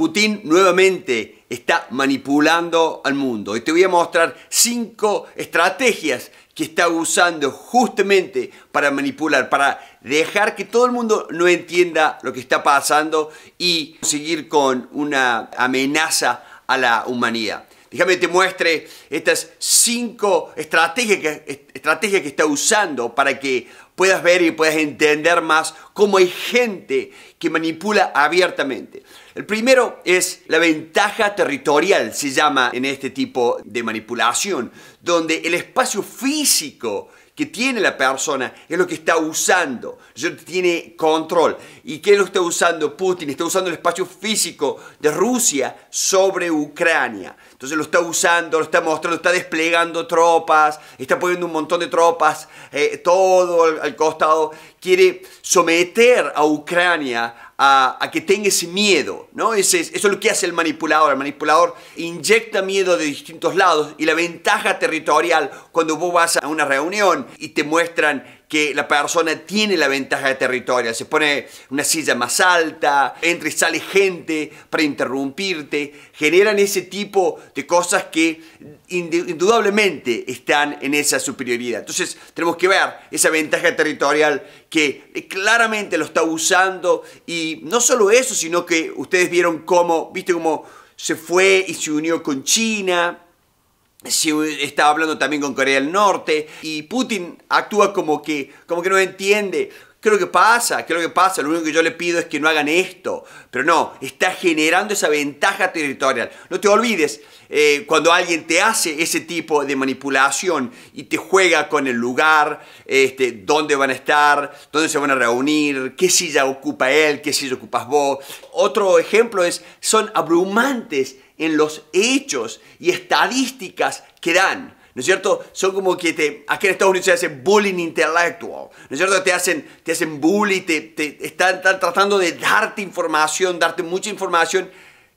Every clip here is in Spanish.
Putin nuevamente está manipulando al mundo. Y te voy a mostrar cinco estrategias que está usando justamente para manipular, para dejar que todo el mundo no entienda lo que está pasando y seguir con una amenaza a la humanidad. Déjame te muestre estas cinco estrategias que, estrategias que está usando para que puedas ver y puedas entender más cómo hay gente que manipula abiertamente. El primero es la ventaja territorial, se llama en este tipo de manipulación, donde el espacio físico que tiene la persona es lo que está usando, tiene control. ¿Y qué lo está usando Putin? Está usando el espacio físico de Rusia sobre Ucrania. Entonces lo está usando, lo está mostrando, está desplegando tropas, está poniendo un montón de tropas, eh, todo al, costado. Quiere someter a Ucrania a, que tenga ese miedo, ¿no? eso es lo que hace el manipulador. El manipulador inyecta miedo de distintos lados y la ventaja territorial cuando vos vas a una reunión y te muestran que la persona tiene la ventaja territorial. Se pone una silla más alta, entra y sale gente para interrumpirte. Generan ese tipo de cosas que indudablemente están en esa superioridad. Entonces tenemos que ver esa ventaja territorial que eh, claramente lo está usando y no solo eso, sino que ustedes vieron cómo, viste cómo se fue y se unió con China si estaba hablando también con Corea del Norte y Putin actúa como que, como que no entiende, ¿Qué es lo que pasa? ¿Qué es lo que pasa? Lo único que yo le pido es que no hagan esto. Pero no, está generando esa ventaja territorial. No te olvides, eh, cuando alguien te hace ese tipo de manipulación y te juega con el lugar, este, dónde van a estar, dónde se van a reunir, qué silla ocupa él, qué silla ocupas vos. Otro ejemplo es, son abrumantes en los hechos y estadísticas que dan. ¿No es cierto? Son como que te, aquí en Estados Unidos se hace bullying intelectual. ¿No es cierto? Te hacen, te hacen bullying, te, te están, tratando de darte información, darte mucha información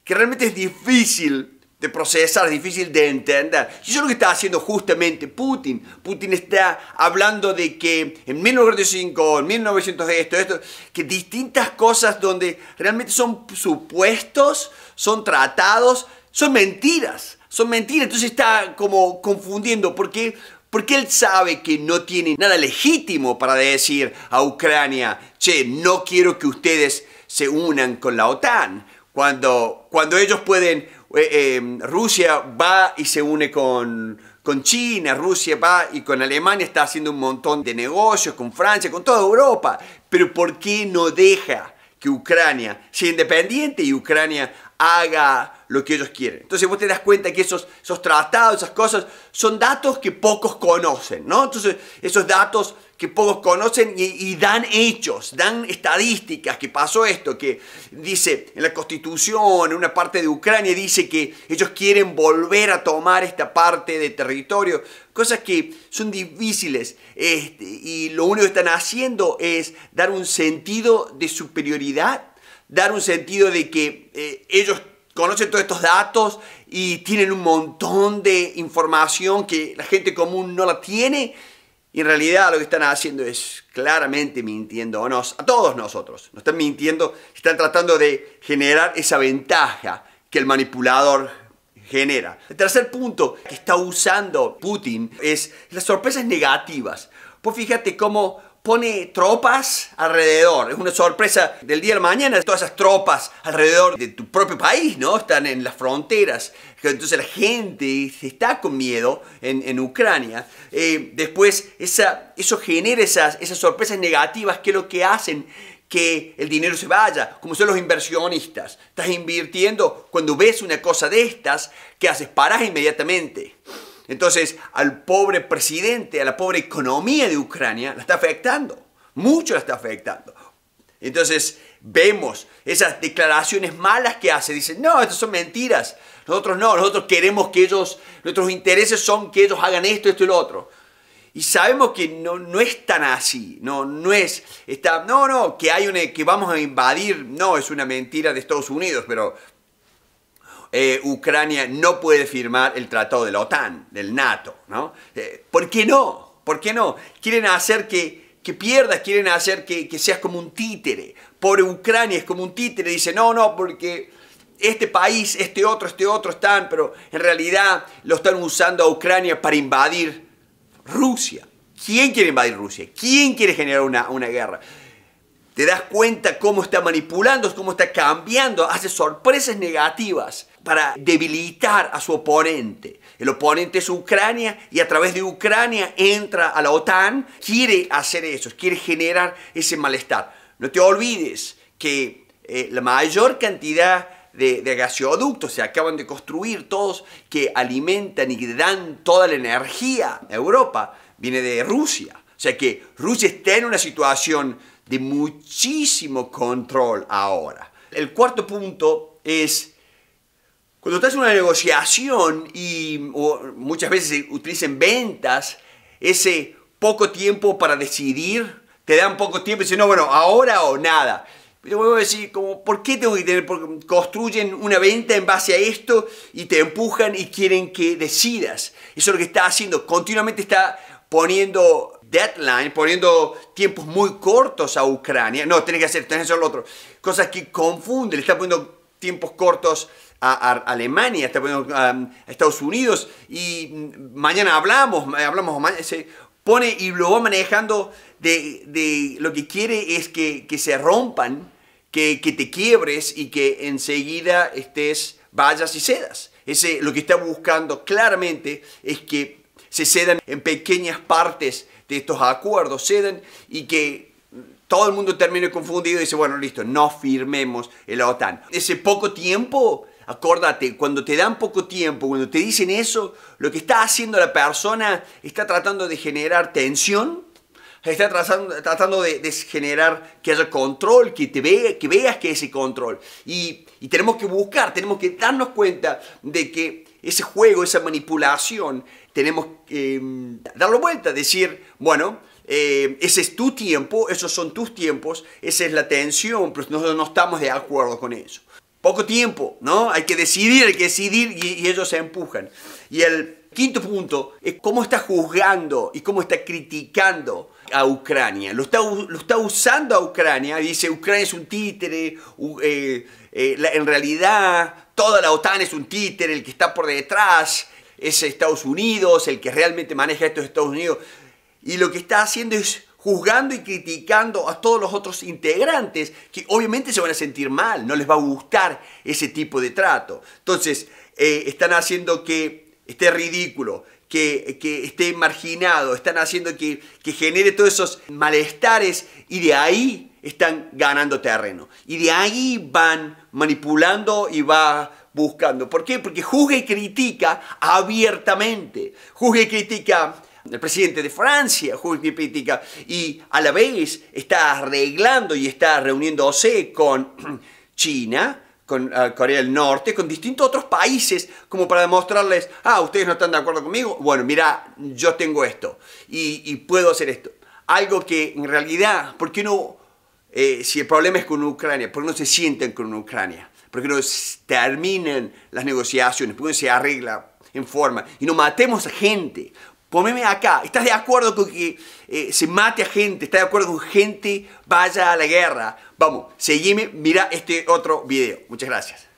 que realmente es difícil de procesar, es difícil de entender. Y eso es lo que está haciendo justamente Putin. Putin está hablando de que en 1905, en 1900 esto, esto, que distintas cosas donde realmente son supuestos, son tratados, son mentiras, son mentiras. Entonces está como confundiendo porque, porque él sabe que no tiene nada legítimo para decir a Ucrania, che, no quiero que ustedes se unan con la OTAN, cuando, cuando ellos pueden, eh, em, Rusia va y se une con, con China, Rusia va y con Alemania está haciendo un montón de negocios, con Francia, con toda Europa. Pero ¿por qué no deja que Ucrania sea independiente y Ucrania haga lo que ellos quieren. Entonces vos te das cuenta que esos, tratados, esas cosas, son datos que pocos conocen, ¿no? Entonces esos datos que pocos conocen y, dan hechos, dan estadísticas, que pasó esto, que dice en la constitución, en una parte de Ucrania, dice que ellos quieren volver a tomar esta parte de territorio, cosas que son difíciles este, y lo único que están haciendo es dar un sentido de superioridad dar un sentido de que eh, ellos conocen todos estos datos y tienen un montón de información que la gente común no la tiene. Y en realidad lo que están haciendo es claramente mintiéndonos, a todos nosotros. Nos están mintiendo, están tratando de generar esa ventaja que el manipulador genera. El tercer punto que está usando Putin es las sorpresas negativas. Pues fíjate cómo pone tropas alrededor. Es una sorpresa del día a la mañana, todas esas tropas alrededor de tu propio país, ¿no? Están en las fronteras. Entonces la gente está con miedo en, Ucrania. Eh, después esa, eso genera esas, esas sorpresas negativas que es lo que hacen que el dinero se vaya, como son los inversionistas. Estás invirtiendo, cuando ves una cosa de estas, que haces? Parás inmediatamente. Entonces, al pobre presidente, a la pobre economía de Ucrania, la está afectando. Mucho la está afectando. Entonces, vemos esas declaraciones malas que hace. dice, no, estas son mentiras. Nosotros no, nosotros queremos que ellos, nuestros intereses son que ellos hagan esto, esto y lo otro. Y sabemos que no, no es tan así, no, no es, está, no, no, que, hay una, que vamos a invadir, no, es una mentira de Estados Unidos, pero eh, Ucrania no puede firmar el tratado de la OTAN, del NATO, ¿no? Eh, ¿Por qué no? ¿Por qué no? Quieren hacer que, que pierdas, quieren hacer que, seas como un títere. Por Ucrania es como un títere, dice, no, no, porque este país, este otro, este otro están, pero en realidad lo están usando a Ucrania para invadir Rusia. ¿Quién quiere invadir Rusia? ¿Quién quiere generar una, una guerra? Te das cuenta cómo está manipulando, cómo está cambiando, hace sorpresas negativas para debilitar a su oponente. El oponente es Ucrania y a través de Ucrania entra a la OTAN, quiere hacer eso, quiere generar ese malestar. No te olvides que eh, la mayor cantidad de, de, gaseoductos se acaban de construir, todos que alimentan y que dan toda la energía a Europa, viene de Rusia. O sea que Rusia está en una situación de muchísimo control ahora. El cuarto punto es cuando estás en una negociación y muchas veces utilizan ventas, ese poco tiempo para decidir, te dan poco tiempo y dicen, no, bueno, ahora o nada. Yo voy a decir, como, ¿por qué tengo que construyen una venta en base a esto y te empujan y quieren que decidas. Eso es lo que está haciendo. Continuamente está poniendo deadline, poniendo tiempos muy cortos a Ucrania. No, tiene que hacer, tiene que lo otro. Cosas que confunden, le está poniendo tiempos cortos a, Alemania, está poniendo a, Estados Unidos y mm, mañana hablamos, hablamos Se pone y lo va manejando de, lo que quiere es que, se rompan, que, te quiebres y que enseguida estés, vayas y sedas. Ese, lo que está buscando claramente es que se cedan en pequeñas partes de estos acuerdos, cedan y que todo el mundo termine confundido y dice, bueno, listo, no firmemos el OTAN. Ese poco tiempo, acórdate, cuando te dan poco tiempo, cuando te dicen eso, lo que está haciendo la persona está tratando de generar tensión, está tratando, de, generar que haya control, que te vea, que veas que ese control. Y, y tenemos que buscar, tenemos que darnos cuenta de que ese juego, esa manipulación, tenemos que em, eh, darlo vuelta, decir, bueno, em, ese es tu tiempo, esos son tus tiempos, esa es la tensión, pero nosotros no estamos de acuerdo con eso. Poco tiempo, ¿no? Hay que decidir, hay que decidir y, ellos se empujan. Y el quinto punto es cómo está juzgando y cómo está criticando a Ucrania. Lo está, está, usando a Ucrania. Dice, Ucrania es un títere. Eh, eh, en realidad, toda la OTAN es un títere, el que está por detrás es Estados Unidos, el que realmente maneja esto Estados Unidos. Y lo que está haciendo es juzgando y criticando a todos los otros integrantes que obviamente se van a sentir mal, no les va a gustar ese tipo de trato. Entonces, eh, están haciendo que esté ridículo, que, esté marginado, están haciendo que, que genere todos esos malestares y de ahí están ganando terreno. Y de ahí van manipulando y va buscando. ¿Por qué? Porque juzga y critica abiertamente. Juzga y critica al presidente de Francia, juzga y critica. Y a la vez está arreglando y está reuniéndose con China, con ah, Corea del Norte, con distintos otros países, como para demostrarles, ah, ustedes no están de acuerdo conmigo, bueno, mira, yo tengo esto y, y puedo hacer esto. Algo que en realidad, ¿por qué no eh, si el problema es con Ucrania, ¿por qué no se sienten con Ucrania? ¿Por qué no terminen las negociaciones? ¿Por qué no se arregla en forma? Y no matemos a gente. Poneme acá, ¿estás de acuerdo con que eh, se mate a gente? ¿Estás de acuerdo con que gente vaya a la guerra? Vamos, seguime, mira este otro video. Muchas gracias.